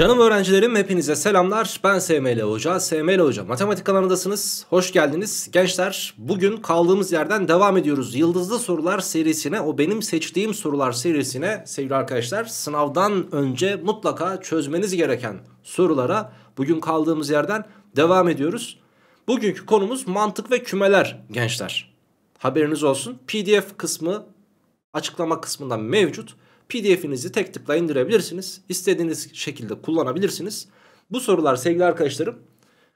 Canım öğrencilerim hepinize selamlar. Ben SML Hoca, SML Hoca Matematik kanalındasınız. Hoş geldiniz. Gençler bugün kaldığımız yerden devam ediyoruz. Yıldızlı sorular serisine, o benim seçtiğim sorular serisine sevgili arkadaşlar sınavdan önce mutlaka çözmeniz gereken sorulara bugün kaldığımız yerden devam ediyoruz. Bugünkü konumuz mantık ve kümeler gençler. Haberiniz olsun. PDF kısmı açıklama kısmında mevcut. PDF'inizi tek tıkla indirebilirsiniz. İstediğiniz şekilde kullanabilirsiniz. Bu sorular sevgili arkadaşlarım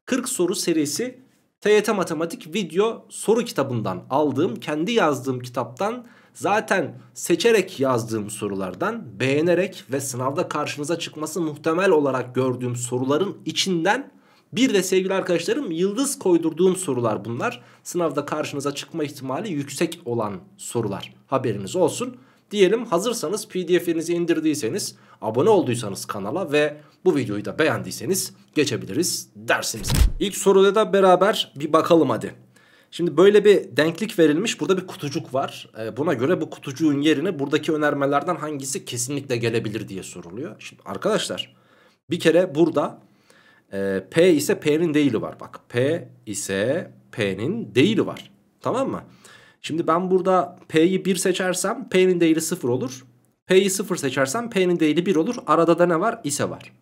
40 soru serisi TYT Matematik video soru kitabından aldığım, kendi yazdığım kitaptan zaten seçerek yazdığım sorulardan, beğenerek ve sınavda karşınıza çıkması muhtemel olarak gördüğüm soruların içinden bir de sevgili arkadaşlarım yıldız koydurduğum sorular bunlar. Sınavda karşınıza çıkma ihtimali yüksek olan sorular. Haberiniz olsun. Diyelim hazırsanız pdf'lerinizi indirdiyseniz, abone olduysanız kanala ve bu videoyu da beğendiyseniz geçebiliriz dersimiz. İlk soruda da beraber bir bakalım hadi. Şimdi böyle bir denklik verilmiş. Burada bir kutucuk var. E, buna göre bu kutucuğun yerine buradaki önermelerden hangisi kesinlikle gelebilir diye soruluyor. Şimdi arkadaşlar bir kere burada e, P ise P'nin değili var. Bak P ise P'nin değili var. Tamam mı? Şimdi ben burada P'yi 1 seçersem P'nin değeri 0 olur. P'yi 0 seçersem P'nin değeri 1 olur. Arada da ne var? İse var.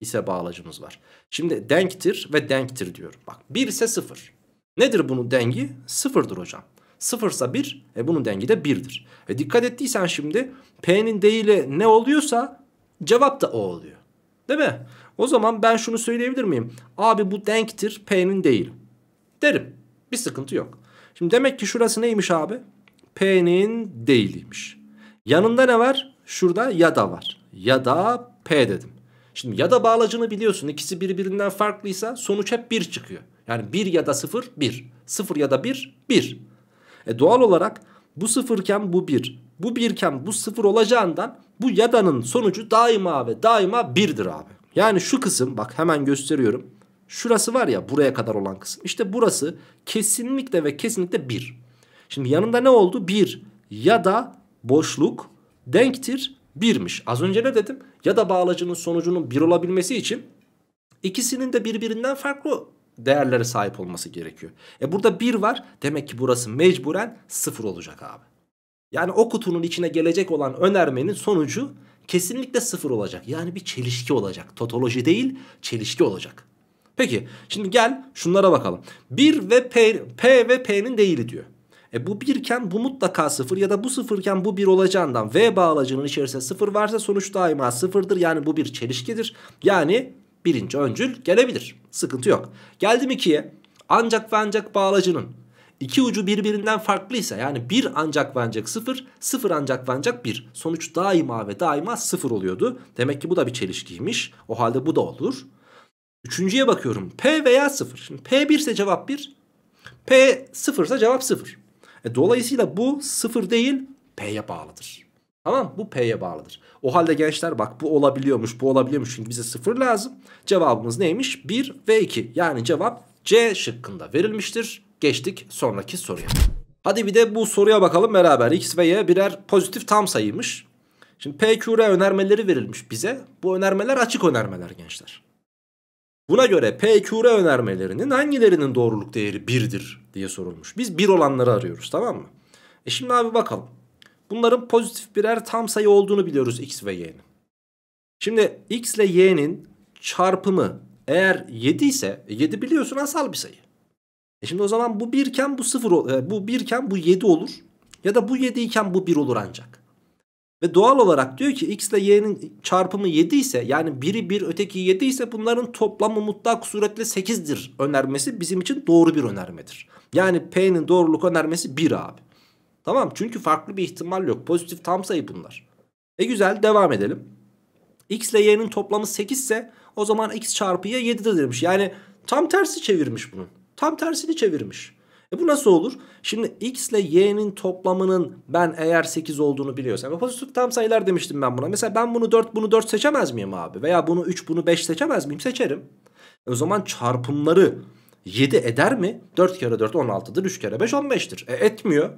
İse bağlacımız var. Şimdi denktir ve denktir diyorum. Bak 1 ise 0. Nedir bunun dengi? 0'dır hocam. 0 ise 1 e bunun dengi de 1'dir. E dikkat ettiysen şimdi P'nin değeri ne oluyorsa cevap da o oluyor. Değil mi? O zaman ben şunu söyleyebilir miyim? Abi bu denktir P'nin değil. Derim. Bir sıkıntı yok. Şimdi demek ki şurası neymiş abi? P'nin değiliymiş. Yanında ne var? Şurada ya da var. Ya da P dedim. Şimdi ya da bağlacını biliyorsun. İkisi birbirinden farklıysa sonuç hep 1 çıkıyor. Yani 1 ya da 0 1. 0 ya da 1 1. E doğal olarak bu sıfırken bu 1. Bu birken bu 0 olacağından bu ya da'nın sonucu daima ve daima 1'dir abi. Yani şu kısım bak hemen gösteriyorum. Şurası var ya buraya kadar olan kısım. İşte burası kesinlikle ve kesinlikle 1. Şimdi yanında ne oldu? 1 ya da boşluk denktir 1'miş. Az önce ne dedim? Ya da bağlacının sonucunun 1 olabilmesi için ikisinin de birbirinden farklı değerlere sahip olması gerekiyor. E burada 1 var. Demek ki burası mecburen 0 olacak abi. Yani o kutunun içine gelecek olan önermenin sonucu kesinlikle 0 olacak. Yani bir çelişki olacak. Totoloji değil çelişki olacak. Peki şimdi gel şunlara bakalım. 1 ve P, P ve P'nin değili diyor. E bu 1 iken bu mutlaka 0 ya da bu 0 iken bu 1 olacağından V bağlacının içerisinde 0 varsa sonuç daima 0'dır. Yani bu bir çelişkidir. Yani birinci öncül gelebilir. Sıkıntı yok. Geldim 2'ye. Ancak ve ancak bağlacının iki ucu birbirinden farklıysa yani 1 ancak ve ancak 0, 0 ancak ve ancak 1. Sonuç daima ve daima 0 oluyordu. Demek ki bu da bir çelişkiymiş. O halde bu da olur. Üçüncüye bakıyorum. P veya 0. Şimdi P 1 ise cevap 1. P 0 ise cevap 0. E, dolayısıyla bu 0 değil P'ye bağlıdır. Tamam Bu P'ye bağlıdır. O halde gençler bak bu olabiliyormuş bu olabiliyormuş. Çünkü bize 0 lazım. Cevabımız neymiş? 1 ve 2. Yani cevap C şıkkında verilmiştir. Geçtik sonraki soruya. Hadi bir de bu soruya bakalım beraber. X ve Y birer pozitif tam sayıymış. Şimdi PQR önermeleri verilmiş bize. Bu önermeler açık önermeler gençler. Buna göre PQR önermelerinin hangilerinin doğruluk değeri 1'dir diye sorulmuş. Biz 1 olanları arıyoruz tamam mı? E şimdi abi bakalım. Bunların pozitif birer tam sayı olduğunu biliyoruz x ve y'nin. Şimdi x ile y'nin çarpımı eğer 7 ise 7 e biliyorsun asal bir sayı. E şimdi o zaman bu 1 iken bu 0 e bu 1 iken bu 7 olur ya da bu 7 iken bu 1 olur ancak. Ve doğal olarak diyor ki x ile y'nin çarpımı 7 ise yani biri bir öteki 7 ise bunların toplamı mutlak suretle 8'dir önermesi bizim için doğru bir önermedir. Yani P'nin doğruluk önermesi 1 abi. Tamam çünkü farklı bir ihtimal yok. Pozitif tam sayı bunlar. E güzel devam edelim. X ile y'nin toplamı 8 ise o zaman x çarpı y 7'dir demiş. Yani tam tersi çevirmiş bunu. Tam tersini çevirmiş. E bu nasıl olur? Şimdi x ile y'nin toplamının ben eğer 8 olduğunu biliyorsam. E pozitif tam sayılar demiştim ben buna. Mesela ben bunu 4 bunu 4 seçemez miyim abi? Veya bunu 3 bunu 5 seçemez miyim? Seçerim. E o zaman çarpımları 7 eder mi? 4 kere 4 16'dır. 3 kere 5 15'tir. E etmiyor.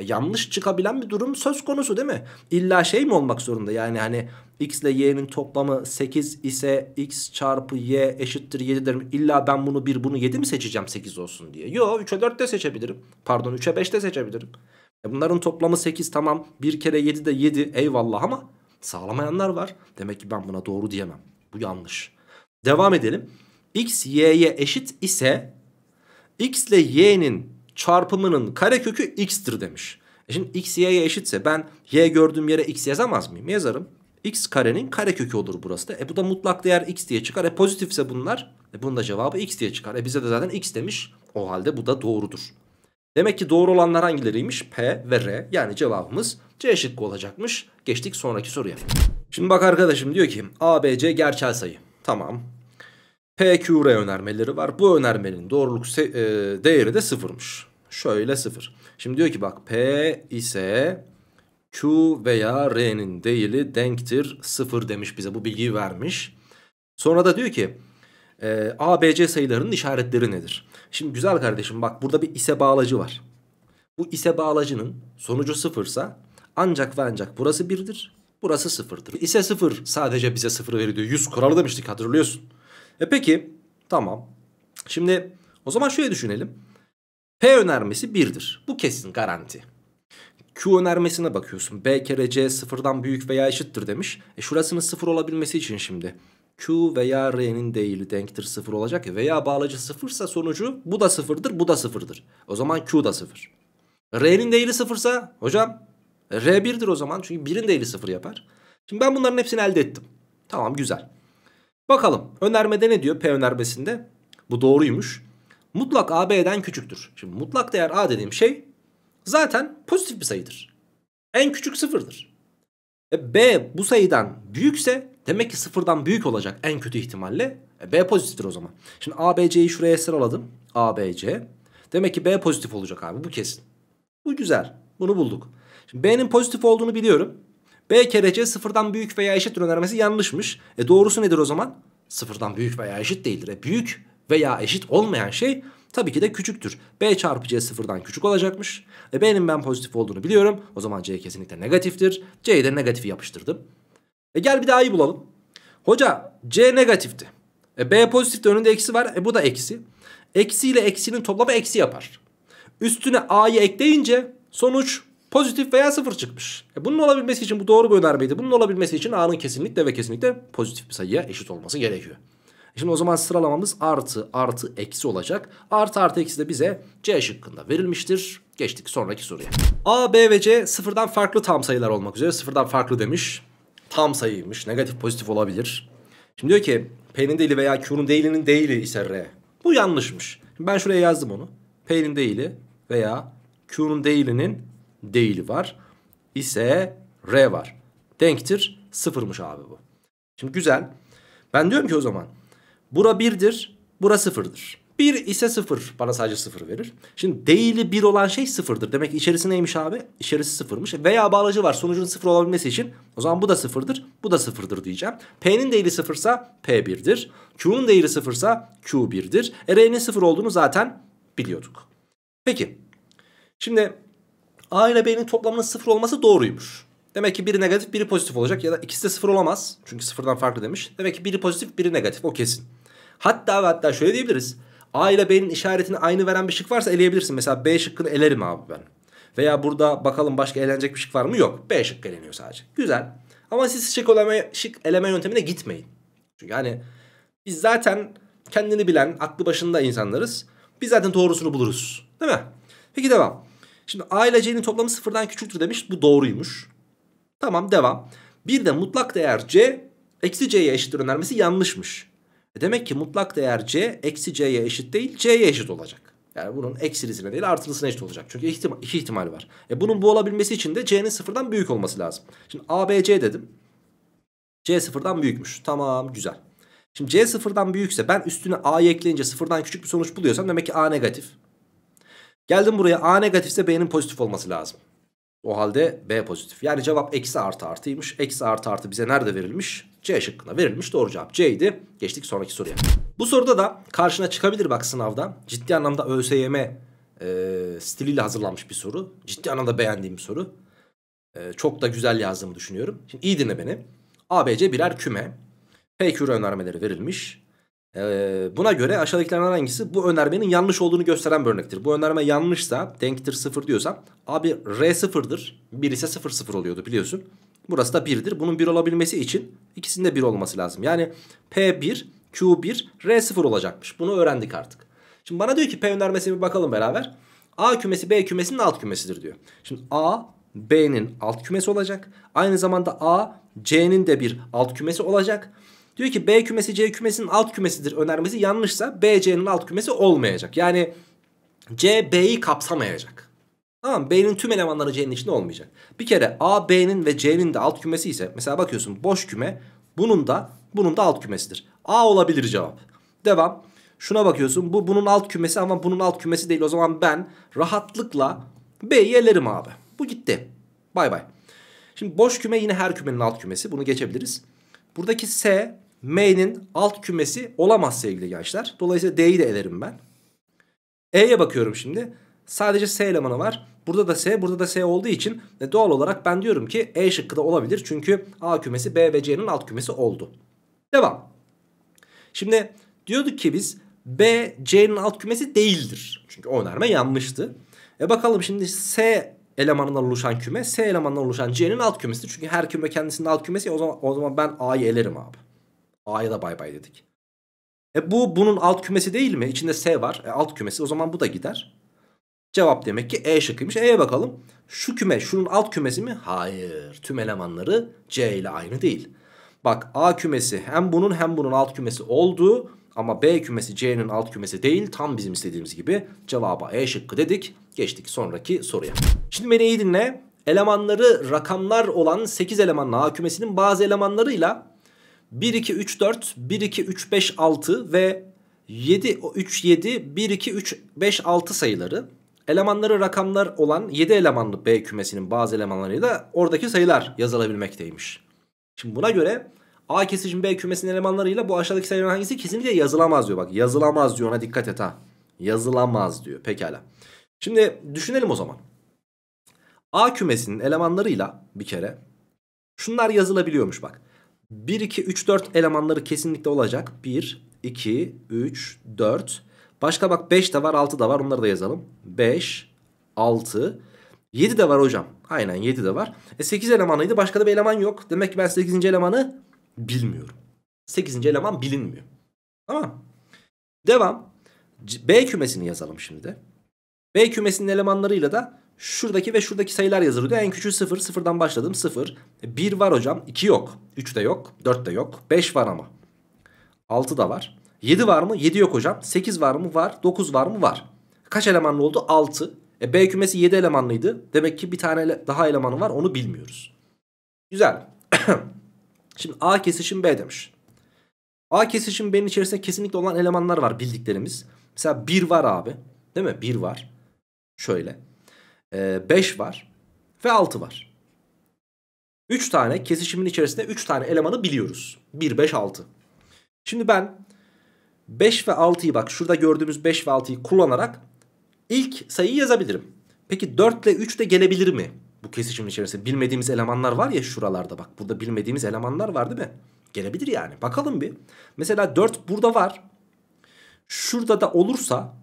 E, yanlış çıkabilen bir durum söz konusu değil mi? İlla şey mi olmak zorunda? Yani hani x ile y'nin toplamı 8 ise x çarpı y eşittir 7'dir mi? İlla ben bunu 1 bunu 7 mi seçeceğim 8 olsun diye. Yo 3'e 4 de seçebilirim. Pardon 3'e 5 de seçebilirim. E, bunların toplamı 8 tamam. 1 kere 7 de 7 eyvallah ama sağlamayanlar var. Demek ki ben buna doğru diyemem. Bu yanlış. Devam edelim. x y'ye eşit ise x ile y'nin çarpımının karekökü x'tir demiş. E şimdi x y'ye eşitse ben y gördüğüm yere x yazamaz mıyım? Yazarım. x karenin karekökü olur burası da. E bu da mutlak değer x diye çıkar. E pozitifse bunlar. E bunun da cevabı x diye çıkar. E bize de zaten x demiş. O halde bu da doğrudur. Demek ki doğru olanlar hangileriymiş? P ve R. Yani cevabımız C şıkkı olacakmış. Geçtik sonraki soruya. Şimdi bak arkadaşım diyor ki ABC gerçel sayı. Tamam. PQR önermeleri var. Bu önermenin doğruluk e, değeri de sıfırmış şöyle 0. Şimdi diyor ki bak P ise Q veya R'nin değili denktir 0 demiş bize bu bilgiyi vermiş. Sonra da diyor ki e, A, B, C sayılarının işaretleri nedir? Şimdi güzel kardeşim bak burada bir ise bağlacı var. Bu ise bağlacının sonucu sıfırsa ancak ve ancak burası birdir. Burası sıfırdır. İse sıfır sadece bize sıfır veriyor. 100 kuralı demiştik hatırlıyorsun. E peki tamam. Şimdi o zaman şöyle düşünelim. P önermesi 1'dir. Bu kesin garanti. Q önermesine bakıyorsun. B kere C sıfırdan büyük veya eşittir demiş. E şurasının sıfır olabilmesi için şimdi. Q veya R'nin değili denktir sıfır olacak ya. Veya bağlacı sıfırsa sonucu bu da sıfırdır bu da sıfırdır. O zaman Q da sıfır. R'nin değili sıfırsa hocam R 1'dir o zaman. Çünkü 1'in değili sıfır yapar. Şimdi ben bunların hepsini elde ettim. Tamam güzel. Bakalım önermede ne diyor P önermesinde? Bu doğruymuş mutlak a b'den küçüktür. Şimdi mutlak değer a dediğim şey zaten pozitif bir sayıdır. En küçük sıfırdır. E, b bu sayıdan büyükse demek ki sıfırdan büyük olacak en kötü ihtimalle. E, b pozitiftir o zaman. Şimdi a b c'yi şuraya sıraladım. a b c. Demek ki b pozitif olacak abi bu kesin. Bu güzel. Bunu bulduk. Şimdi b'nin pozitif olduğunu biliyorum. b kere c sıfırdan büyük veya eşittir önermesi yanlışmış. E doğrusu nedir o zaman? Sıfırdan büyük veya eşit değildir. E büyük veya eşit olmayan şey tabii ki de küçüktür. B çarpı C sıfırdan küçük olacakmış. E B'nin ben pozitif olduğunu biliyorum. O zaman C kesinlikle negatiftir. C'yi de negatifi yapıştırdım. E gel bir daha iyi bulalım. Hoca C negatifti. E B pozitifti önünde eksi var. E bu da eksi. Eksi ile eksinin toplamı eksi yapar. Üstüne A'yı ekleyince sonuç pozitif veya sıfır çıkmış. E bunun olabilmesi için bu doğru bir önermeydi. Bunun olabilmesi için A'nın kesinlikle ve kesinlikle pozitif bir sayıya eşit olması gerekiyor. Şimdi o zaman sıralamamız artı artı eksi olacak. Artı artı eksi de bize C şıkkında verilmiştir. Geçtik sonraki soruya. A, B ve C sıfırdan farklı tam sayılar olmak üzere sıfırdan farklı demiş. Tam sayıymış. Negatif pozitif olabilir. Şimdi diyor ki P'nin değili veya Q'nun değilinin değili ise R. Bu yanlışmış. Ben şuraya yazdım onu. P'nin değili veya Q'nun değilinin değili var. İse R var. Denktir. Sıfırmış abi bu. Şimdi güzel. Ben diyorum ki o zaman Bura 1'dir. Bura 0'dır. 1 ise 0 bana sadece 0 verir. Şimdi değili 1 olan şey 0'dır. Demek ki içerisi neymiş abi? İçerisi 0'mış. Veya bağlacı var sonucun 0 olabilmesi için. O zaman bu da 0'dır. Bu da 0'dır diyeceğim. P'nin değili 0 ise P 1'dir. Q'nun değili 0 ise Q 1'dir. E R'nin 0 olduğunu zaten biliyorduk. Peki. Şimdi A ile B'nin toplamının 0 olması doğruymuş. Demek ki biri negatif biri pozitif olacak ya da ikisi de 0 olamaz. Çünkü 0'dan farklı demiş. Demek ki biri pozitif biri negatif o kesin. Hatta ve hatta şöyle diyebiliriz. A ile B'nin işaretini aynı veren bir şık varsa eleyebilirsin. Mesela B şıkkını elerim abi ben. Veya burada bakalım başka elenecek bir şık var mı? Yok. B şıkkı eleniyor sadece. Güzel. Ama siz şık, eleme, şık eleme yöntemine gitmeyin. Çünkü yani biz zaten kendini bilen, aklı başında insanlarız. Biz zaten doğrusunu buluruz. Değil mi? Peki devam. Şimdi A ile C'nin toplamı sıfırdan küçüktür demiş. Bu doğruymuş. Tamam devam. Bir de mutlak değer C eksi C'ye eşittir önermesi yanlışmış. E demek ki mutlak değer c eksi c'ye eşit değil c'ye eşit olacak. Yani bunun eksilisine değil artılısına eşit olacak. Çünkü ihtimal, iki ihtimal var. E bunun bu olabilmesi için de c'nin sıfırdan büyük olması lazım. Şimdi a b c dedim. c sıfırdan büyükmüş. Tamam güzel. Şimdi c sıfırdan büyükse ben üstüne a'yı ekleyince sıfırdan küçük bir sonuç buluyorsam demek ki a negatif. Geldim buraya a negatifse b'nin pozitif olması lazım. O halde b pozitif. Yani cevap eksi artı artıymış. Eksi artı artı bize nerede verilmiş? C şıkkına verilmiş doğru cevap C idi. Geçtik sonraki soruya. Bu soruda da karşına çıkabilir bak sınavda Ciddi anlamda ÖSYM e, stiliyle hazırlanmış bir soru. Ciddi anlamda beğendiğim bir soru. E, çok da güzel yazdığımı düşünüyorum. Şimdi iyi dinle beni. ABC birer küme. PQ önermeleri verilmiş. Ee, buna göre aşağıdakilerden hangisi bu önermenin yanlış olduğunu gösteren bir örnektir. Bu önerme yanlışsa denktir 0 diyorsam abi R 0'dır. 1 ise 0 0 oluyordu biliyorsun. Burası da 1'dir. Bunun 1 olabilmesi için ikisinde de 1 olması lazım. Yani P1, Q1, R0 olacakmış. Bunu öğrendik artık. Şimdi bana diyor ki P önermesine bir bakalım beraber. A kümesi B kümesinin alt kümesidir diyor. Şimdi A B'nin alt kümesi olacak. Aynı zamanda A C'nin de bir alt kümesi olacak. Diyor ki B kümesi C kümesinin alt kümesidir önermesi yanlışsa B C'nin alt kümesi olmayacak. Yani C B'yi kapsamayacak. Tamam B'nin tüm elemanları C'nin içinde olmayacak. Bir kere A, B'nin ve C'nin de alt kümesi ise mesela bakıyorsun boş küme bunun da bunun da alt kümesidir. A olabilir cevap. Devam. Şuna bakıyorsun bu bunun alt kümesi ama bunun alt kümesi değil. O zaman ben rahatlıkla B'yi elerim abi. Bu gitti. Bay bay. Şimdi boş küme yine her kümenin alt kümesi. Bunu geçebiliriz. Buradaki S M'nin alt kümesi olamaz sevgili gençler. Dolayısıyla D'yi de elerim ben. E'ye bakıyorum şimdi. Sadece S elemanı var. Burada da S, burada da S olduğu için e, doğal olarak ben diyorum ki E şıkkı da olabilir. Çünkü A kümesi B ve C'nin alt kümesi oldu. Devam. Şimdi diyorduk ki biz B C'nin alt kümesi değildir. Çünkü o önerme yanlıştı. E bakalım şimdi S elemanından oluşan küme S elemanından oluşan C'nin alt kümesidir. Çünkü her küme kendisinin alt kümesi o zaman o zaman ben A'yı elerim abi. A'ya da bay bay dedik. E bu bunun alt kümesi değil mi? İçinde S var. E alt kümesi o zaman bu da gider. Cevap demek ki E şıkkıymış. E'ye bakalım. Şu küme şunun alt kümesi mi? Hayır. Tüm elemanları C ile aynı değil. Bak A kümesi hem bunun hem bunun alt kümesi oldu. Ama B kümesi C'nin alt kümesi değil. Tam bizim istediğimiz gibi cevaba E şıkkı dedik. Geçtik sonraki soruya. Şimdi beni iyi dinle. Elemanları rakamlar olan 8 elemanlı A kümesinin bazı elemanlarıyla 1, 2, 3, 4, 1, 2, 3, 5, 6 ve 7, 3, 7, 1, 2, 3, 5, 6 sayıları elemanları rakamlar olan 7 elemanlı B kümesinin bazı elemanlarıyla oradaki sayılar yazılabilmekteymiş. Şimdi buna göre A kesişim B kümesinin elemanlarıyla bu aşağıdaki sayıların hangisi kesinlikle yazılamaz diyor. Bak yazılamaz diyor ona dikkat et ha. Yazılamaz diyor pekala. Şimdi düşünelim o zaman. A kümesinin elemanlarıyla bir kere şunlar yazılabiliyormuş bak. 1, 2, 3, 4 elemanları kesinlikle olacak. 1, 2, 3, 4. Başka bak 5 de var 6 da var onları da yazalım. 5, 6, 7 de var hocam. Aynen 7 de var. E 8 elemanıydı başka da bir eleman yok. Demek ki ben 8. elemanı bilmiyorum. 8. eleman bilinmiyor. Tamam. Devam. B kümesini yazalım şimdi de. B kümesinin elemanlarıyla da şuradaki ve şuradaki sayılar yazılıyor. En küçüğü 0. 0'dan başladım 0. 1 e, var hocam. 2 yok. 3 de yok. 4 de yok. 5 var ama. 6 da var. 7 var mı? 7 yok hocam. 8 var mı? Var. 9 var mı? Var. Kaç elemanlı oldu? 6. E B kümesi 7 elemanlıydı. Demek ki bir tane daha elemanı var. Onu bilmiyoruz. Güzel. Şimdi A kesişim B demiş. A kesişim B'nin içerisinde kesinlikle olan elemanlar var bildiklerimiz. Mesela 1 var abi. Değil mi? 1 var. Şöyle. 5 ee, var. Ve 6 var. 3 tane kesişimin içerisinde 3 tane elemanı biliyoruz. 1, 5, 6. Şimdi ben 5 ve 6'yı bak şurada gördüğümüz 5 ve 6'yı kullanarak ilk sayıyı yazabilirim. Peki 4 ile 3 de gelebilir mi? Bu kesişimin içerisinde bilmediğimiz elemanlar var ya şuralarda bak. Burada bilmediğimiz elemanlar var değil mi? Gelebilir yani. Bakalım bir. Mesela 4 burada var. Şurada da olursa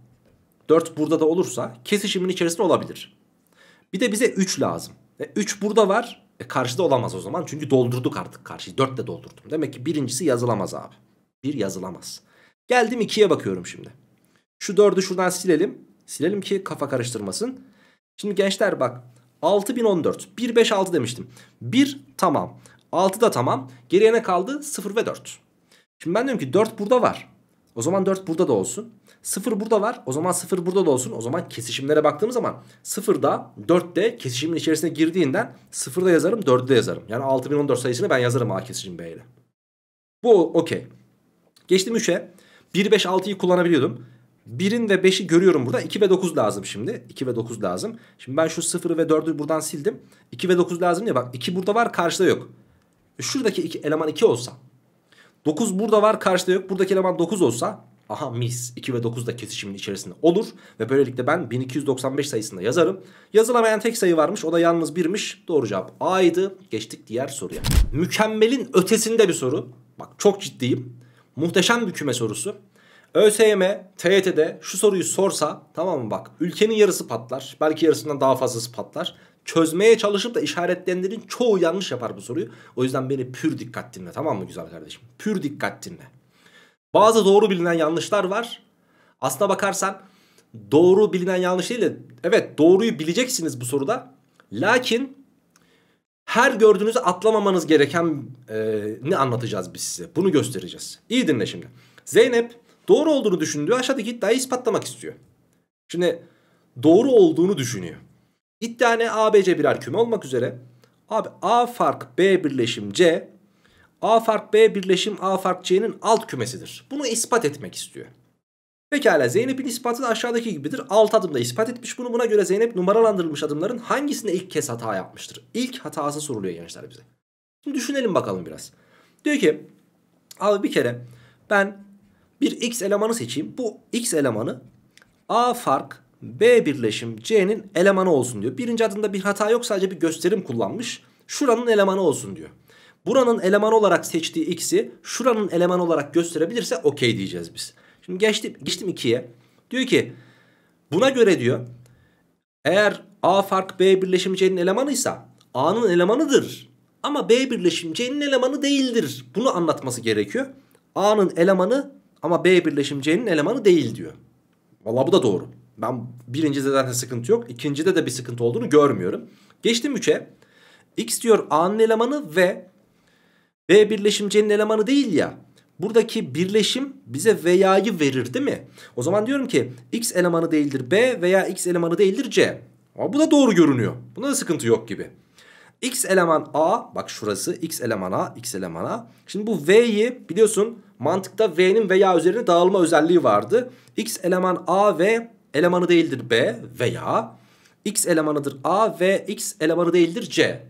4 burada da olursa kesişimin içerisinde olabilir. Bir de bize 3 lazım. E, 3 burada var. E, karşıda olamaz o zaman. Çünkü doldurduk artık karşıyı. 4 de doldurdum. Demek ki birincisi yazılamaz abi. Bir yazılamaz. Geldim 2'ye bakıyorum şimdi. Şu 4'ü şuradan silelim. Silelim ki kafa karıştırmasın. Şimdi gençler bak 6014 1 5 6 demiştim. 1 tamam. 6 da tamam. Geriye ne kaldı? 0 ve 4. Şimdi ben diyorum ki 4 burada var. O zaman 4 burada da olsun. 0 burada var. O zaman 0 burada da olsun. O zaman kesişimlere baktığımız zaman 0'da 4'te kesişimin içerisine girdiğinden 0'da yazarım 4'de yazarım. Yani 6014 sayısını ben yazarım A kesişim B ile. Bu okey. Geçtim 3'e. 1, 5, 6'yı kullanabiliyordum. 1'in ve 5'i görüyorum burada. 2 ve 9 lazım şimdi. 2 ve 9 lazım. Şimdi ben şu 0'ı ve 4'ü buradan sildim. 2 ve 9 lazım diye bak 2 burada var karşıda yok. E, şuradaki iki, eleman 2 olsa. 9 burada var karşıda yok. Buradaki eleman 9 olsa. Aha mis 2 ve 9 da kesişimin içerisinde olur. Ve böylelikle ben 1295 sayısında yazarım. Yazılamayan tek sayı varmış. O da yalnız 1'miş. Doğru cevap A'ydı. Geçtik diğer soruya. Mükemmelin ötesinde bir soru. Bak çok ciddiyim. Muhteşem bir küme sorusu. ÖSYM TYT'de şu soruyu sorsa tamam mı bak ülkenin yarısı patlar. Belki yarısından daha fazlası patlar. Çözmeye çalışıp da işaretleyenlerin çoğu yanlış yapar bu soruyu. O yüzden beni pür dikkat dinle tamam mı güzel kardeşim? Pür dikkat dinle. Bazı doğru bilinen yanlışlar var. Aslına bakarsan doğru bilinen yanlış değil de evet doğruyu bileceksiniz bu soruda. Lakin her gördüğünüzü atlamamanız gereken e, ne anlatacağız biz size. Bunu göstereceğiz. İyi dinle şimdi. Zeynep doğru olduğunu düşündüğü aşağıdaki iddiayı ispatlamak istiyor. Şimdi doğru olduğunu düşünüyor. İddia ne? ABC birer küme olmak üzere. Abi A fark B birleşim C. A fark B birleşim A fark C'nin alt kümesidir. Bunu ispat etmek istiyor. Pekala Zeynep'in ispatı da aşağıdaki gibidir. Alt adımda ispat etmiş bunu. Buna göre Zeynep numaralandırılmış adımların hangisinde ilk kez hata yapmıştır? İlk hatası soruluyor gençler bize. Şimdi düşünelim bakalım biraz. Diyor ki abi bir kere ben bir x elemanı seçeyim. Bu x elemanı a fark b birleşim c'nin elemanı olsun diyor. Birinci adımda bir hata yok sadece bir gösterim kullanmış. Şuranın elemanı olsun diyor. Buranın eleman olarak seçtiği x'i şuranın eleman olarak gösterebilirse okey diyeceğiz biz. Şimdi geçtim, geçtim 2'ye. Diyor ki buna göre diyor eğer A fark B birleşimi C'nin elemanıysa A'nın elemanıdır. Ama B birleşimi C'nin elemanı değildir. Bunu anlatması gerekiyor. A'nın elemanı ama B birleşim C'nin elemanı değil diyor. Valla bu da doğru. Ben birincide zaten sıkıntı yok. İkincide de bir sıkıntı olduğunu görmüyorum. Geçtim 3'e. X diyor A'nın elemanı ve B birleşim C'nin elemanı değil ya. Buradaki birleşim bize veya'yı verir değil mi? O zaman diyorum ki x elemanı değildir b veya x elemanı değildir c. Ama bu da doğru görünüyor. Bunda da sıkıntı yok gibi. X eleman A bak şurası X eleman A X eleman A. Şimdi bu V'yi biliyorsun mantıkta V'nin veya üzerine dağılma özelliği vardı. X eleman A ve elemanı değildir B veya X elemanıdır A ve X elemanı değildir C.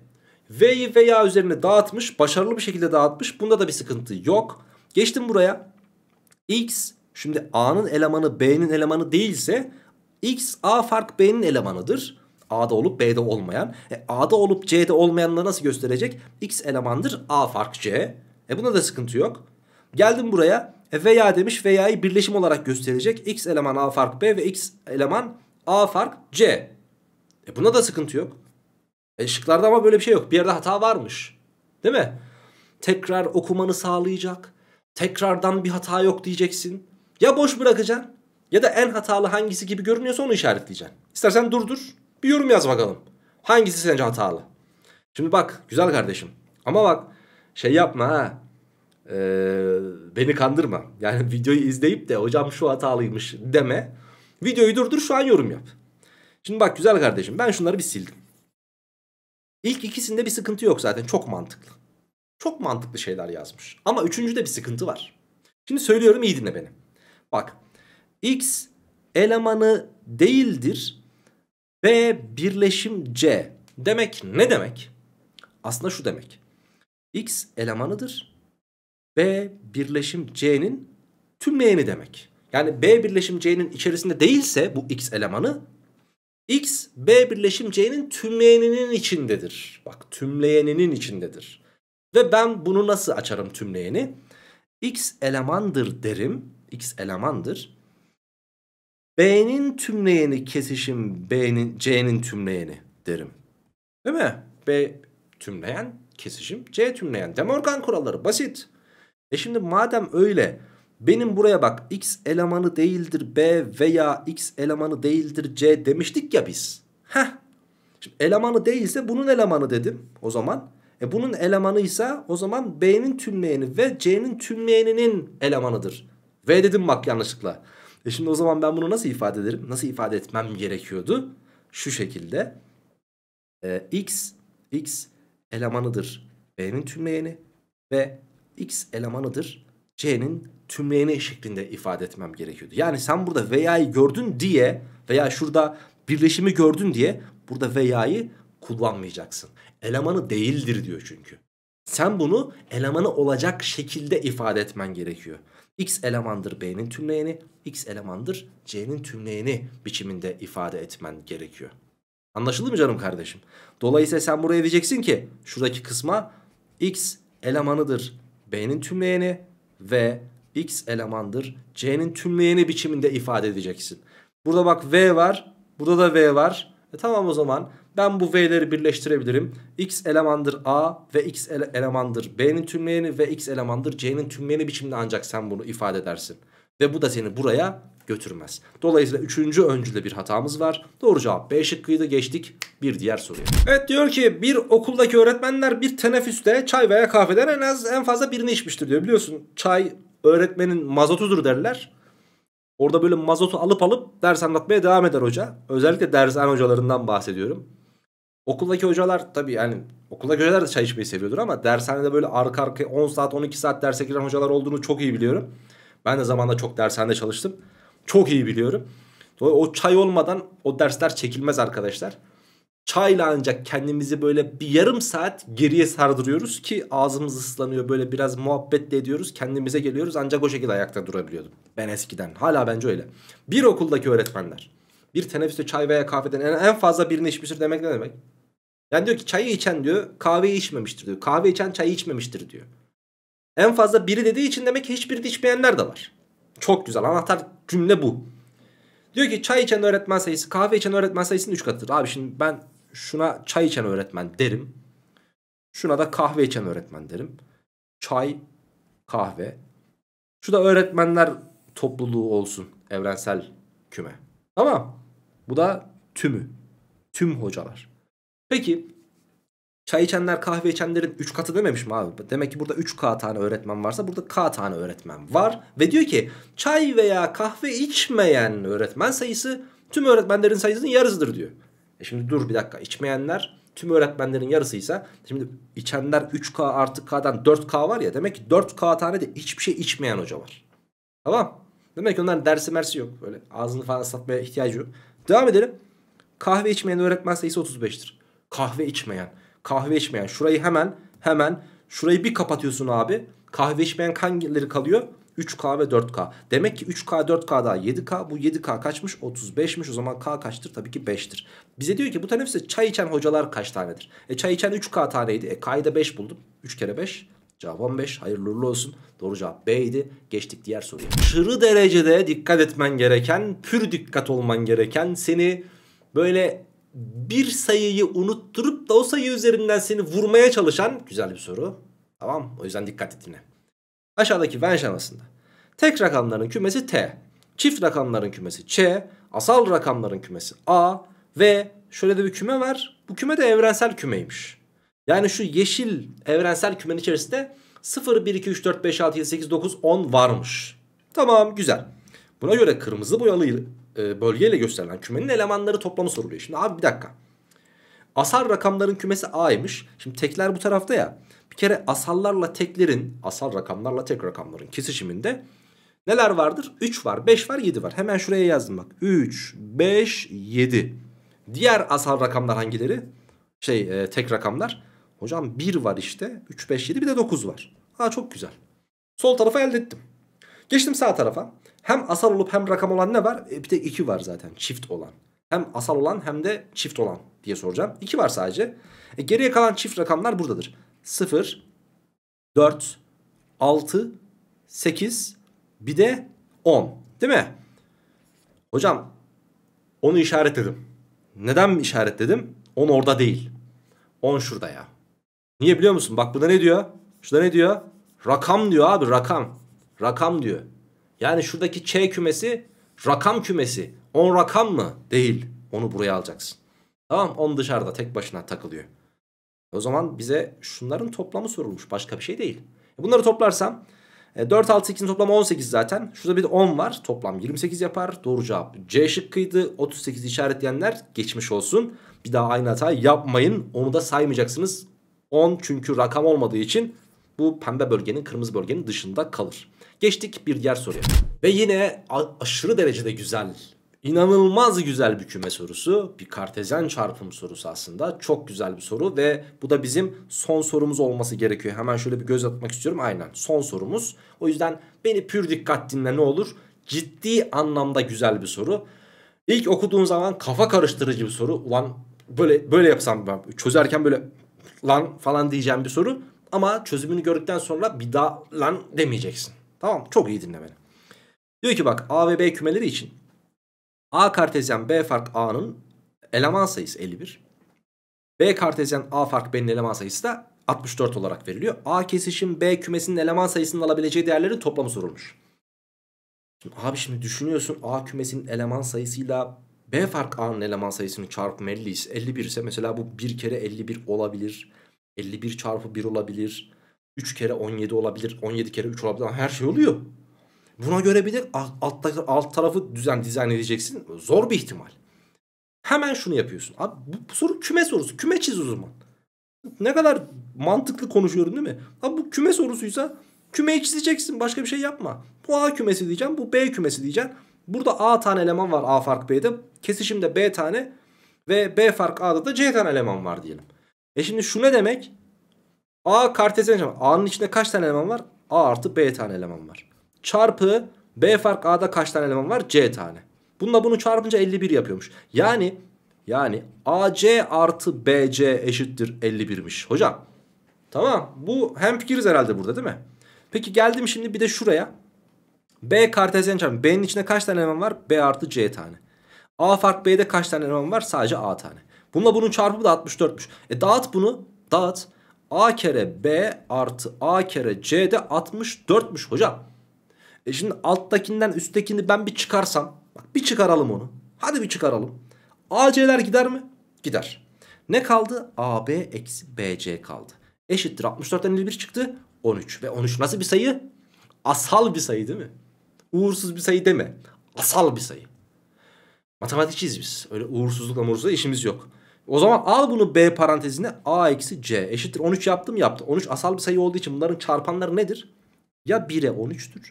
V'yi veya üzerine dağıtmış başarılı bir şekilde dağıtmış bunda da bir sıkıntı yok. Geçtim buraya. X şimdi A'nın elemanı B'nin elemanı değilse X A fark B'nin elemanıdır. A'da olup B'de olmayan. E, A'da olup C'de olmayanları nasıl gösterecek? X elemandır A fark C. E buna da sıkıntı yok. Geldim buraya. E, veya demiş veya'yı birleşim olarak gösterecek. X eleman A fark B ve X eleman A fark C. E buna da sıkıntı yok. E, şıklarda ama böyle bir şey yok. Bir yerde hata varmış. Değil mi? Tekrar okumanı sağlayacak Tekrardan bir hata yok diyeceksin. Ya boş bırakacaksın ya da en hatalı hangisi gibi görünüyorsa onu işaretleyeceksin. İstersen durdur bir yorum yaz bakalım. Hangisi sence hatalı? Şimdi bak güzel kardeşim ama bak şey yapma ha. Ee, beni kandırma. Yani videoyu izleyip de hocam şu hatalıymış deme. Videoyu durdur şu an yorum yap. Şimdi bak güzel kardeşim ben şunları bir sildim. İlk ikisinde bir sıkıntı yok zaten çok mantıklı. Çok mantıklı şeyler yazmış. Ama üçüncüde bir sıkıntı var. Şimdi söylüyorum iyi dinle beni. Bak x elemanı değildir B birleşim c. Demek ne demek? Aslında şu demek. x elemanıdır B birleşim c'nin tümleyeni demek. Yani b birleşim c'nin içerisinde değilse bu x elemanı x b birleşim c'nin tümleyeninin içindedir. Bak tümleyeninin içindedir. Ve ben bunu nasıl açarım tümleyeni? X elemandır derim. X elemandır. B'nin tümleyeni kesişim B'nin C'nin tümleyeni derim. Değil mi? B tümleyen kesişim C tümleyen. Demorgan Morgan kuralları basit. E şimdi madem öyle benim buraya bak X elemanı değildir B veya X elemanı değildir C demiştik ya biz. Heh. Şimdi elemanı değilse bunun elemanı dedim o zaman. E bunun elemanıysa o zaman B'nin tümleyeni ve C'nin tümleyeninin elemanıdır. V dedim bak yanlışlıkla. E şimdi o zaman ben bunu nasıl ifade ederim? Nasıl ifade etmem gerekiyordu? Şu şekilde. E, X, X elemanıdır B'nin tümleyeni ve X elemanıdır C'nin tümleyeni şeklinde ifade etmem gerekiyordu. Yani sen burada veya'yı gördün diye veya şurada birleşimi gördün diye burada veya'yı kullanmayacaksın. Elemanı değildir diyor çünkü. Sen bunu elemanı olacak şekilde ifade etmen gerekiyor. X elemandır B'nin tümleyeni, X elemandır C'nin tümleyeni biçiminde ifade etmen gerekiyor. Anlaşıldı mı canım kardeşim? Dolayısıyla sen buraya diyeceksin ki şuradaki kısma X elemanıdır B'nin tümleyeni ve X elemandır C'nin tümleyeni biçiminde ifade edeceksin. Burada bak V var, burada da V var. E tamam o zaman ben bu V'leri birleştirebilirim. X elemandır A ve X ele elemandır B'nin tümleyeni ve X elemandır C'nin tümleyeni biçimde ancak sen bunu ifade edersin. Ve bu da seni buraya götürmez. Dolayısıyla üçüncü öncüde bir hatamız var. Doğru cevap B da geçtik bir diğer soruya. Evet diyor ki bir okuldaki öğretmenler bir teneffüste çay veya kahveden en az en fazla birini içmiştir diyor. Biliyorsun çay öğretmenin mazotudur derler. Orada böyle mazotu alıp alıp ders anlatmaya devam eder hoca. Özellikle dershane hocalarından bahsediyorum. Okuldaki hocalar tabii yani okuldaki hocalar da çay içmeyi seviyordur ama dershanede böyle arka arka 10 saat 12 saat derse giren hocalar olduğunu çok iyi biliyorum. Ben de zamanında çok dershanede çalıştım. Çok iyi biliyorum. Dolayısıyla o çay olmadan o dersler çekilmez arkadaşlar. Çayla ancak kendimizi böyle bir yarım saat geriye sardırıyoruz ki ağzımız ıslanıyor. Böyle biraz muhabbet de ediyoruz. Kendimize geliyoruz ancak o şekilde ayakta durabiliyordum. Ben eskiden hala bence öyle. Bir okuldaki öğretmenler bir teneffüste çay veya kahveden en, en fazla birini içmiştir demek ne demek? Yani diyor ki çayı içen diyor kahveyi içmemiştir diyor. Kahve içen çayı içmemiştir diyor. En fazla biri dediği için demek ki hiçbiri de içmeyenler de var. Çok güzel anahtar cümle bu. Diyor ki çay içen öğretmen sayısı kahve içen öğretmen sayısının 3 katıdır. Abi şimdi ben şuna çay içen öğretmen derim. Şuna da kahve içen öğretmen derim. Çay, kahve. Şu da öğretmenler topluluğu olsun evrensel küme. Tamam. Bu da tümü. Tüm hocalar. Peki çay içenler kahve içenlerin 3 katı dememiş mi abi? Demek ki burada 3K tane öğretmen varsa burada K tane öğretmen var. Ve diyor ki çay veya kahve içmeyen öğretmen sayısı tüm öğretmenlerin sayısının yarısıdır diyor. E şimdi dur bir dakika içmeyenler tüm öğretmenlerin yarısıysa şimdi içenler 3K artı K'dan 4K var ya demek ki 4K tane de hiçbir şey içmeyen hoca var. Tamam. Demek ki onların dersi mersi yok. Böyle ağzını falan satmaya ihtiyacı yok. Devam edelim. Kahve içmeyen öğretmen sayısı 35'tir kahve içmeyen. Kahve içmeyen. Şurayı hemen hemen şurayı bir kapatıyorsun abi. Kahve içmeyen hangileri kalıyor? 3K ve 4K. Demek ki 3K 4K daha 7K. Bu 7K kaçmış? 35'miş. O zaman K kaçtır? Tabii ki 5'tir. Bize diyor ki bu teneffüste çay içen hocalar kaç tanedir? E çay içen 3K taneydi. E K'yı da 5 buldum. 3 kere 5. Cevap 15. Hayırlı uğurlu olsun. Doğru cevap B idi. Geçtik diğer soruya. Çırı derecede dikkat etmen gereken, pür dikkat olman gereken, seni böyle bir sayıyı unutturup da o sayı üzerinden seni vurmaya çalışan güzel bir soru. Tamam o yüzden dikkat et dinle. Aşağıdaki Venn şemasında tek rakamların kümesi T, çift rakamların kümesi Ç, asal rakamların kümesi A ve şöyle de bir küme var. Bu küme de evrensel kümeymiş. Yani şu yeşil evrensel kümenin içerisinde 0, 1, 2, 3, 4, 5, 6, 7, 8, 9, 10 varmış. Tamam güzel. Buna göre kırmızı boyalı e, bölgeyle gösterilen kümenin elemanları toplamı soruluyor. Şimdi abi bir dakika. Asal rakamların kümesi A'ymış. Şimdi tekler bu tarafta ya. Bir kere asallarla teklerin, asal rakamlarla tek rakamların kesişiminde neler vardır? 3 var, 5 var, 7 var. Hemen şuraya yazdım bak. 3, 5, 7. Diğer asal rakamlar hangileri? Şey e, tek rakamlar. Hocam 1 var işte. 3, 5, 7 bir de 9 var. Ha çok güzel. Sol tarafa elde ettim. Geçtim sağ tarafa. Hem asal olup hem rakam olan ne var? E, bir de 2 var zaten çift olan. Hem asal olan hem de çift olan diye soracağım. 2 var sadece. E, geriye kalan çift rakamlar buradadır. 0, 4, 6, 8 bir de 10 değil mi? Hocam onu işaretledim. Neden işaretledim? 10 orada değil. 10 şurada ya. Niye biliyor musun? Bak burada ne diyor? Şurada ne diyor? Rakam diyor abi rakam. Rakam diyor. Yani şuradaki Ç kümesi rakam kümesi. 10 rakam mı? Değil. Onu buraya alacaksın. Tamam 10 dışarıda tek başına takılıyor. O zaman bize şunların toplamı sorulmuş. Başka bir şey değil. E, bunları toplarsam 4 6 8'in toplamı 18 zaten. Şurada bir de 10 var. Toplam 28 yapar. Doğru cevap C şıkkıydı. 38 işaretleyenler geçmiş olsun. Bir daha aynı hata yapmayın. Onu da saymayacaksınız. 10 çünkü rakam olmadığı için bu pembe bölgenin kırmızı bölgenin dışında kalır. Geçtik bir diğer soruya. Ve yine aşırı derecede güzel inanılmaz güzel bir küme sorusu. Bir kartezyen çarpım sorusu aslında. Çok güzel bir soru ve bu da bizim son sorumuz olması gerekiyor. Hemen şöyle bir göz atmak istiyorum. Aynen son sorumuz. O yüzden beni pür dikkat dinle ne olur. Ciddi anlamda güzel bir soru. İlk okuduğun zaman kafa karıştırıcı bir soru. Ulan böyle böyle yapsam ben çözerken böyle lan falan diyeceğim bir soru. Ama çözümünü gördükten sonra bir daha lan demeyeceksin. Tamam Çok iyi dinle beni. Diyor ki bak A ve B kümeleri için A kartezyen B fark A'nın eleman sayısı 51. B kartezyen A fark B'nin eleman sayısı da 64 olarak veriliyor. A kesişim B kümesinin eleman sayısının alabileceği değerlerin toplamı sorulmuş. Şimdi abi şimdi düşünüyorsun A kümesinin eleman sayısıyla B fark A'nın eleman sayısını çarpımı 50 ise 51 ise mesela bu 1 kere 51 olabilir. 51 çarpı 1 olabilir. 3 kere 17 olabilir. 17 kere 3 olabilir. Her şey oluyor. Buna göre bir de alt, alt tarafı düzen dizayn edeceksin. Zor bir ihtimal. Hemen şunu yapıyorsun. Abi bu soru küme sorusu. Küme çiz o zaman. Ne kadar mantıklı konuşuyorum değil mi? Abi bu küme sorusuysa kümeyi çizeceksin. Başka bir şey yapma. Bu A kümesi diyeceğim. Bu B kümesi diyeceğim. Burada A tane eleman var A fark B'de. Kesişimde B tane ve B fark A'da da C tane eleman var diyelim. E şimdi şu ne demek? A kartezyen çarpı. A'nın içinde kaç tane eleman var? A artı B tane eleman var. Çarpı B fark A'da kaç tane eleman var? C tane. Bununla bunu çarpınca 51 yapıyormuş. Yani yani AC artı BC eşittir 51'miş. Hocam tamam bu hem fikiriz herhalde burada değil mi? Peki geldim şimdi bir de şuraya. B kartezyen çarpı. B'nin içinde kaç tane eleman var? B artı C tane. A fark B'de kaç tane eleman var? Sadece A tane. Bununla bunun çarpımı da 64'müş. E dağıt bunu. Dağıt. A kere B artı A kere C de 64'müş hocam. E şimdi alttakinden üsttekini ben bir çıkarsam. Bak bir çıkaralım onu. Hadi bir çıkaralım. AC'ler gider mi? Gider. Ne kaldı? AB eksi BC kaldı. Eşittir 64'ten 51 çıktı. 13. Ve 13 nasıl bir sayı? Asal bir sayı değil mi? Uğursuz bir sayı deme. Asal bir sayı. Matematikçiyiz biz. Öyle uğursuzlukla morsuzla işimiz yok. O zaman al bunu B parantezine A eksi C eşittir. 13 yaptım yaptı. 13 asal bir sayı olduğu için bunların çarpanları nedir? Ya 1'e 13'tür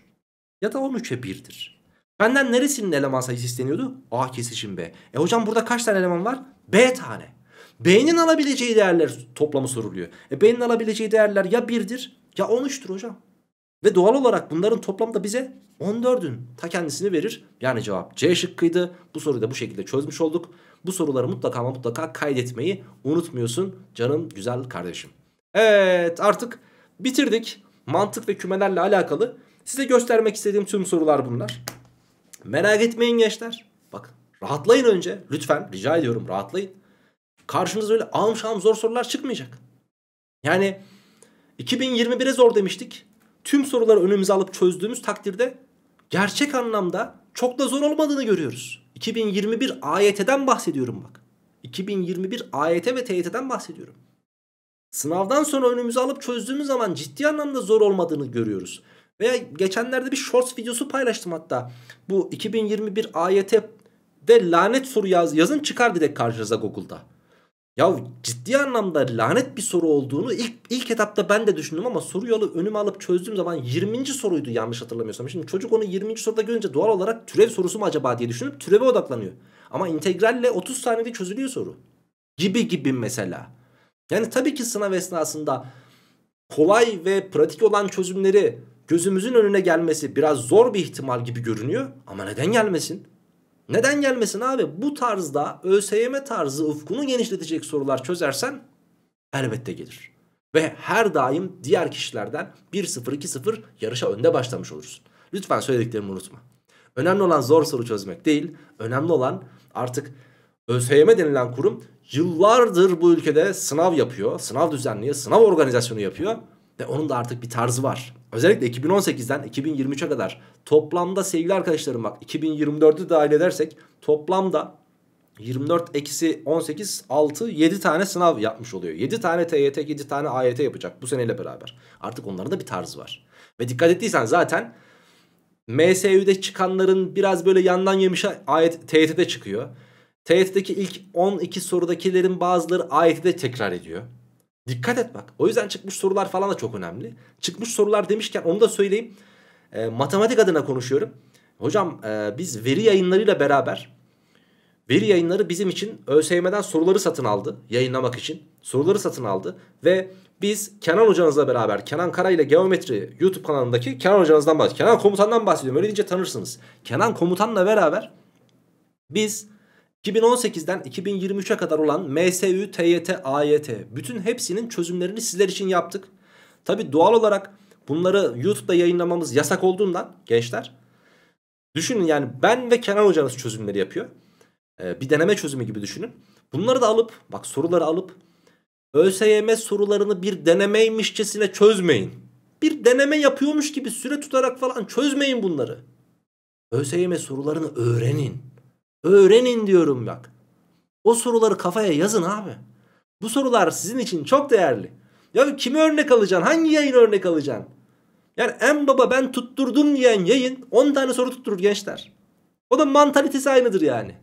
ya da 13'e 1'dir. Benden neresinin eleman sayısı isteniyordu? A kesişim B. E hocam burada kaç tane eleman var? B tane. B'nin alabileceği değerler toplamı soruluyor. E B'nin alabileceği değerler ya 1'dir ya 13'tür hocam. Ve doğal olarak bunların toplamı da bize 14'ün ta kendisini verir. Yani cevap C şıkkıydı. Bu soruyu da bu şekilde çözmüş olduk. Bu soruları mutlaka ama mutlaka kaydetmeyi unutmuyorsun canım güzel kardeşim. Evet artık bitirdik. Mantık ve kümelerle alakalı size göstermek istediğim tüm sorular bunlar. Merak etmeyin gençler. Bakın rahatlayın önce lütfen rica ediyorum rahatlayın. Karşınıza öyle ağım şağım zor sorular çıkmayacak. Yani 2021'e zor demiştik. Tüm soruları önümüze alıp çözdüğümüz takdirde gerçek anlamda çok da zor olmadığını görüyoruz. 2021 AYT'den bahsediyorum bak. 2021 AYT ve TYT'den bahsediyorum. Sınavdan sonra önümüze alıp çözdüğümüz zaman ciddi anlamda zor olmadığını görüyoruz. Veya geçenlerde bir shorts videosu paylaştım hatta. Bu 2021 AYT de lanet soru yaz, yazın çıkar direkt karşınıza Google'da. Ya ciddi anlamda lanet bir soru olduğunu ilk, ilk etapta ben de düşündüm ama soruyu alıp önüme alıp çözdüğüm zaman 20. soruydu yanlış hatırlamıyorsam. Şimdi çocuk onu 20. soruda görünce doğal olarak türev sorusu mu acaba diye düşünüp türeve odaklanıyor. Ama integralle 30 saniyede çözülüyor soru. Gibi gibi mesela. Yani tabii ki sınav esnasında kolay ve pratik olan çözümleri gözümüzün önüne gelmesi biraz zor bir ihtimal gibi görünüyor. Ama neden gelmesin? Neden gelmesin abi? Bu tarzda ÖSYM tarzı ufkunu genişletecek sorular çözersen elbette gelir. Ve her daim diğer kişilerden 1-0-2-0 yarışa önde başlamış olursun. Lütfen söylediklerimi unutma. Önemli olan zor soru çözmek değil. Önemli olan artık ÖSYM denilen kurum yıllardır bu ülkede sınav yapıyor. Sınav düzenliyor, sınav organizasyonu yapıyor. Ve onun da artık bir tarzı var. Özellikle 2018'den 2023'e kadar toplamda sevgili arkadaşlarım bak 2024'ü dahil edersek toplamda 24 eksi 18 6 7 tane sınav yapmış oluyor. 7 tane TYT 7 tane AYT yapacak bu seneyle beraber. Artık onların da bir tarzı var. Ve dikkat ettiysen zaten MSÜ'de çıkanların biraz böyle yandan yemiş AYT, TYT'de çıkıyor. TYT'deki ilk 12 sorudakilerin bazıları AYT'de tekrar ediyor. Dikkat et bak. O yüzden çıkmış sorular falan da çok önemli. Çıkmış sorular demişken onu da söyleyeyim. E, matematik adına konuşuyorum. Hocam e, biz veri yayınlarıyla beraber veri yayınları bizim için ÖSYM'den soruları satın aldı. Yayınlamak için soruları satın aldı. Ve biz Kenan hocanızla beraber Kenan Kara ile Geometri YouTube kanalındaki Kenan hocanızdan bahsediyorum. Kenan komutandan bahsediyorum. Öyle deyince tanırsınız. Kenan komutanla beraber biz 2018'den 2023'e kadar olan MSÜ, TYT, AYT bütün hepsinin çözümlerini sizler için yaptık. Tabi doğal olarak bunları YouTube'da yayınlamamız yasak olduğundan gençler. Düşünün yani ben ve Kenan hocanız çözümleri yapıyor. Ee, bir deneme çözümü gibi düşünün. Bunları da alıp bak soruları alıp ÖSYM sorularını bir denemeymişçesine çözmeyin. Bir deneme yapıyormuş gibi süre tutarak falan çözmeyin bunları. ÖSYM sorularını öğrenin. Öğrenin diyorum bak. O soruları kafaya yazın abi. Bu sorular sizin için çok değerli. Ya kimi örnek alacaksın? Hangi yayın örnek alacaksın? Yani en baba ben tutturdum diyen yayın 10 tane soru tutturur gençler. O da mantalitesi aynıdır yani.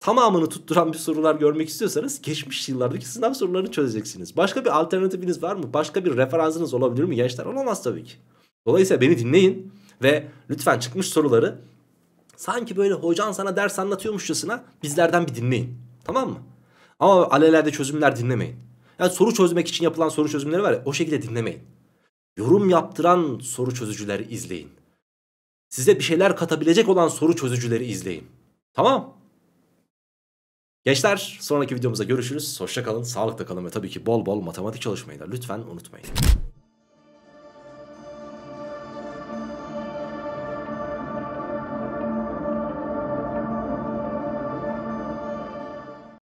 Tamamını tutturan bir sorular görmek istiyorsanız geçmiş yıllardaki sınav sorularını çözeceksiniz. Başka bir alternatifiniz var mı? Başka bir referansınız olabilir mi gençler? Olamaz tabii ki. Dolayısıyla beni dinleyin ve lütfen çıkmış soruları Sanki böyle hocan sana ders anlatıyormuşçasına bizlerden bir dinleyin. Tamam mı? Ama alelerde çözümler dinlemeyin. Yani soru çözmek için yapılan soru çözümleri var ya o şekilde dinlemeyin. Yorum yaptıran soru çözücüleri izleyin. Size bir şeyler katabilecek olan soru çözücüleri izleyin. Tamam? Gençler sonraki videomuzda görüşürüz. Hoşça kalın, sağlıkla kalın ve tabii ki bol bol matematik çalışmayı da lütfen unutmayın.